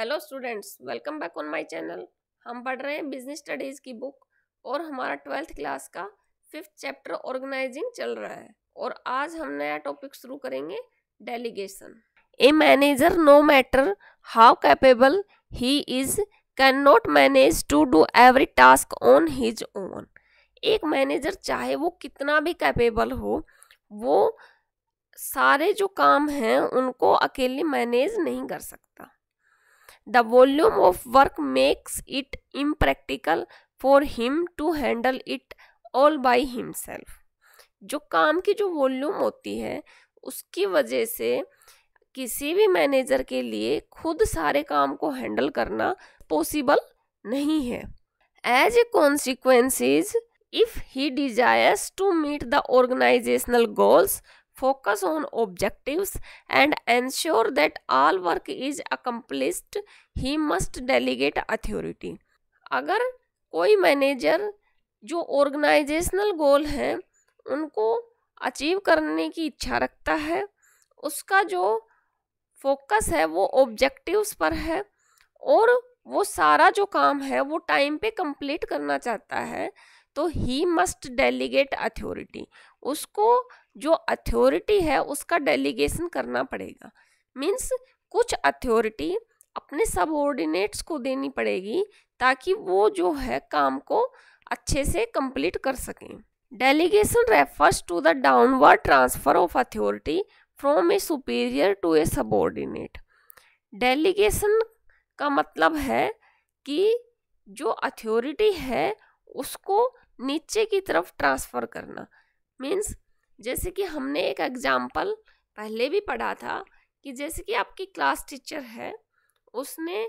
hello students welcome back on my channel हम पढ़ रहे हैं बिजनेस स्टडीज़ की बुक और हमारा ट्वेल्थ क्लास का फिफ्थ चैप्टर ऑर्गेनाइजिंग चल रहा है और आज हम नया टॉपिक शुरू करेंगे delegation a manager no matter how capable he is can not manage to do every task on his own एक मैनेजर चाहे वो कितना भी कैपेबल हो वो सारे जो काम हैं उनको अकेले मैनेज नहीं कर सकता the volume of work makes it impractical for him to handle it all by himself जो काम की जो वॉल्यूम होती है उसकी वजह से किसी भी मैनेजर के लिए खुद सारे काम को हैंडल करना पॉसिबल नहीं है as a consequences if he desires to meet the organisational goals focus on objectives and ensure that all work is accomplished he must delegate authority अगर कोई मैनेजर जो ऑर्गेनाइजेशनल गोल है उनको अचीव करने की इच्छा रखता है उसका जो फोकस है वो ऑब्जेक्टिव्स पर है और वो सारा जो काम है वो टाइम पे कंप्लीट करना चाहता है तो ही मस्ट डेलीगेट अथॉरिटी उसको जो अथॉरिटी है उसका डेलीगेशन करना पड़ेगा मीन्स कुछ अथॉरिटी अपने सब ऑर्डिनेट्स को देनी पड़ेगी ताकि वो जो है काम को अच्छे से कंप्लीट कर सकें delegation refers to the downward transfer of authority from a superior to a subordinate delegation का मतलब है कि जो अथॉरिटी है उसको नीचे की तरफ ट्रांसफ़र करना मीन्स जैसे कि हमने एक एग्जाम्पल पहले भी पढ़ा था कि जैसे कि आपकी क्लास टीचर है उसने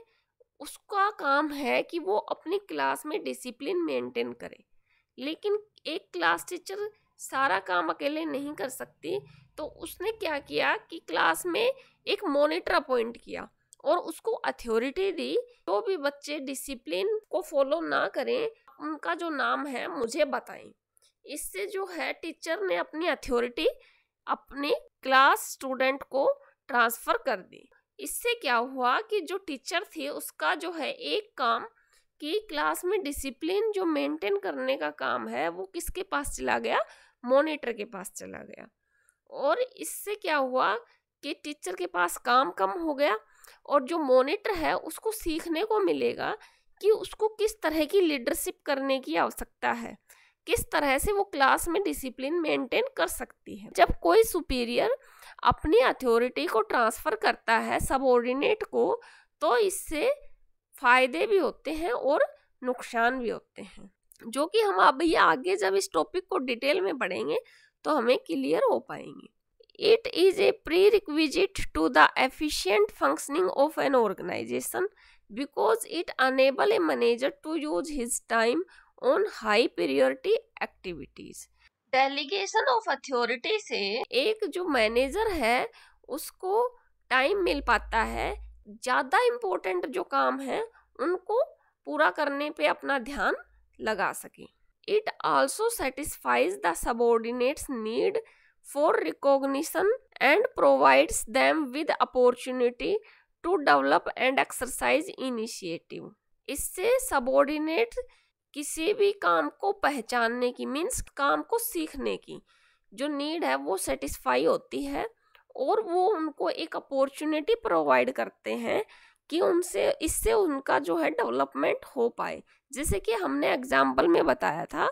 उसका काम है कि वो अपनी क्लास में डिसिप्लिन मेंटेन करे लेकिन एक क्लास टीचर सारा काम अकेले नहीं कर सकती तो उसने क्या किया कि क्लास में एक मॉनिटर अपॉइंट किया और उसको अथॉरिटी दी जो तो भी बच्चे डिसिप्लिन को फॉलो ना करें उनका जो नाम है मुझे बताएं इससे जो है टीचर ने अपनी अथॉरिटी अपने क्लास स्टूडेंट को ट्रांसफ़र कर दी इससे क्या हुआ कि जो टीचर थी उसका जो है एक काम कि क्लास में डिसिप्लिन जो मेंटेन करने का काम है वो किसके पास चला गया मॉनिटर के पास चला गया और इससे क्या हुआ कि टीचर के पास काम कम हो गया और जो मॉनिटर है उसको सीखने को मिलेगा कि उसको किस तरह की लीडरशिप करने की आवश्यकता है किस तरह से वो क्लास में डिसिप्लिन मेंटेन कर सकती है जब कोई सुपीरियर अपनी अथॉरिटी को ट्रांसफ़र करता है सबऑर्डिनेट को तो इससे फ़ायदे भी होते हैं और नुकसान भी होते हैं जो कि हम अब आगे जब इस टॉपिक को डिटेल में पढ़ेंगे तो हमें क्लियर हो पाएंगे it is a prerequisite to the efficient functioning of an organisation because it enable a manager to use his time on high priority activities delegation of authority से एक जो मैनेजर है उसको टाइम मिल पाता है ज़्यादा इम्पोर्टेंट जो काम है उनको पूरा करने पे अपना ध्यान लगा सके it also satisfies the subordinates need for recognition and provides them with opportunity to develop and exercise initiative इससे सबोर्डिनेट किसी भी काम को पहचानने की मीन्स काम को सीखने की जो नीड है वो सेटिस्फाई होती है और वो उनको एक अपॉर्चुनिटी प्रोवाइड करते हैं कि उनसे इससे उनका जो है डेवलपमेंट हो पाए जैसे कि हमने एग्जाम्पल में बताया था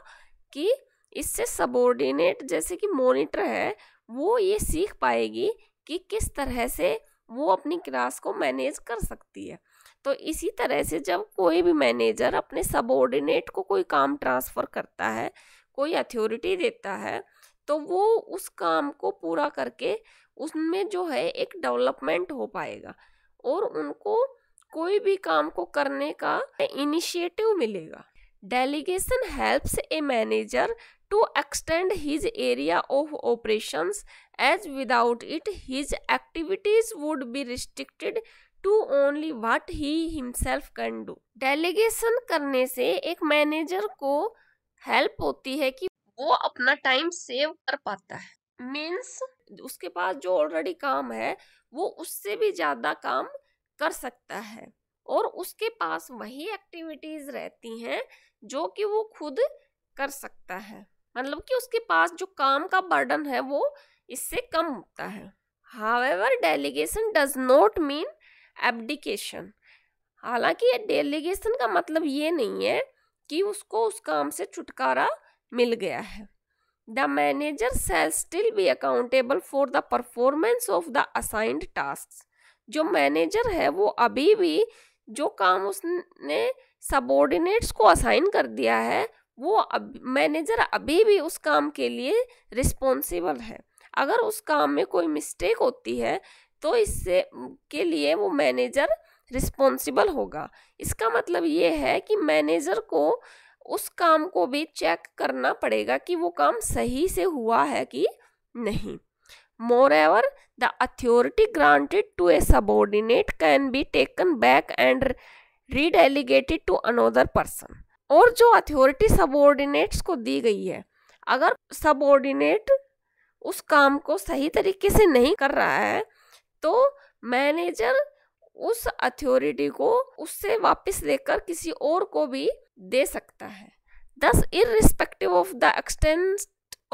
कि इससे सबोर्डिनेट जैसे कि मॉनिटर है वो ये सीख पाएगी कि किस तरह से वो अपनी क्लास को मैनेज कर सकती है तो इसी तरह से जब कोई भी मैनेजर अपने सबॉर्डिनेट को कोई काम ट्रांसफ़र करता है कोई अथॉरिटी देता है तो वो उस काम को पूरा करके उसमें जो है एक डेवलपमेंट हो पाएगा और उनको कोई भी काम को करने का इनिशिएटिव मिलेगा delegation helps a manager to extend his area of operation as without it his activities would be restricted to only what he himself can do delegation करने से एक मैनेजर को हेल्प होती है कि वो अपना टाइम सेव कर पाता है मीन्स उसके पास जो ऑलरेडी काम है वो उससे भी ज़्यादा काम कर सकता है और उसके पास वही एक्टिविटीज़ रहती हैं जो कि वो खुद कर सकता है मतलब कि उसके पास जो काम का बर्डन है वो इससे कम होता है however delegation does not mean abdication हालांकि डेलीगेशन का मतलब ये नहीं है कि उसको उस काम से छुटकारा मिल गया है the manager shall still be accountable for the performance of the assigned task जो मैनेजर है वो अभी भी जो काम उसने सबॉर्डिनेट्स को असाइन कर दिया है वो अब मैनेजर अभी भी उस काम के लिए रिस्पॉन्सिबल है अगर उस काम में कोई मिस्टेक होती है तो इससे के लिए वो मैनेजर रिस्पॉन्सिबल होगा इसका मतलब ये है कि मैनेजर को उस काम को भी चेक करना पड़ेगा कि वो काम सही से हुआ है कि नहीं moreover the authority granted to a subordinate can be taken back and redelegated to another person और जो अथॉरिटी सबॉर्डिनेट्स को दी गई है अगर सबॉर्डिनेट उस काम को सही तरीके से नहीं कर रहा है तो मैनेजर उस अथॉरिटी को उससे वापस लेकर किसी और को भी दे सकता है दस irrespective of the extent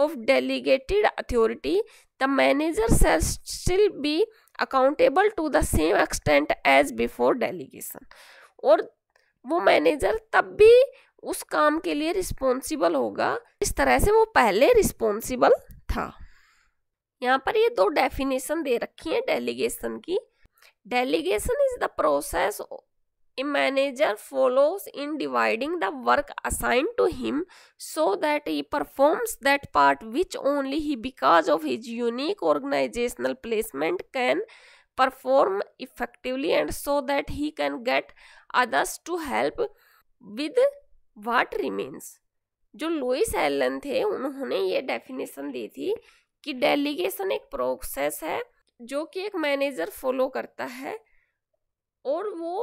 of delegated authority the manager shall still be accountable to the same extent as before delegation और वो मैनेजर तब भी उस काम के लिए रिस्पॉन्सिबल होगा इस तरह से वो पहले रिस्पॉन्सिबल था यहाँ पर ये दो डेफिनेशन दे रखी है डेलीगेशन की delegation is the process a manager follows in dividing the work assign to him so that he performs that part which only he because of his unique organisational placement can perform effectively and so that he can get others to help with what remains जो Louis Allen थे उन्होंने ये definition दी थी कि delegation एक process है जो कि एक मैनेजर फॉलो करता है और वो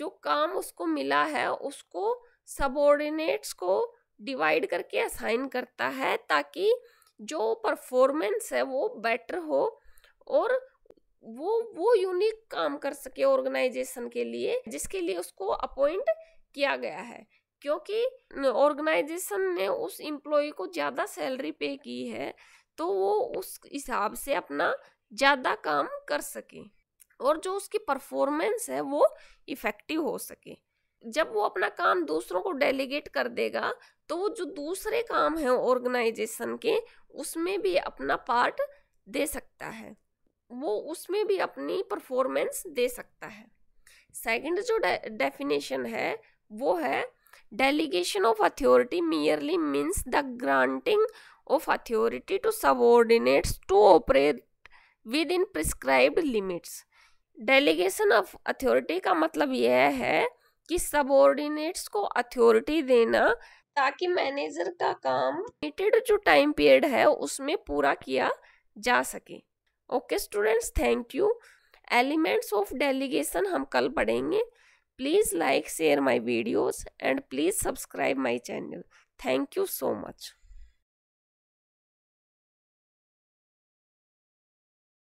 जो काम उसको मिला है उसको सबोर्डिनेट्स को डिवाइड करके असाइन करता है ताकि जो परफॉर्मेंस है वो बेटर हो और वो वो यूनिक काम कर सके ऑर्गेनाइजेशन के लिए जिसके लिए उसको अपॉइंट किया गया है क्योंकि ऑर्गेनाइजेशन ने उस एम्प्लॉय को ज़्यादा सैलरी पे की है तो वो उस हिसाब से अपना ज़्यादा काम कर सके और जो उसकी परफॉर्मेंस है वो इफ़ेक्टिव हो सके जब वो अपना काम दूसरों को डेलीगेट कर देगा तो वो जो दूसरे काम हैं ऑर्गेनाइजेशन के उसमें भी अपना पार्ट दे सकता है वो उसमें भी अपनी परफॉर्मेंस दे सकता है सेकंड जो डेफिनेशन दे, है वो है delegation of authority merely means the granting of authority to subordinates to operate within prescribed limits delegation of authority का मतलब यह है कि सबॉर्डिनेट्स को अथॉरिटी देना ताकि मैनेजर का काम लिमिटेड जो टाइम पीरियड है उसमें पूरा किया जा सके okay students thank you elements of delegation हम कल पढ़ेंगे please like share my videos and please subscribe my channel thank you so much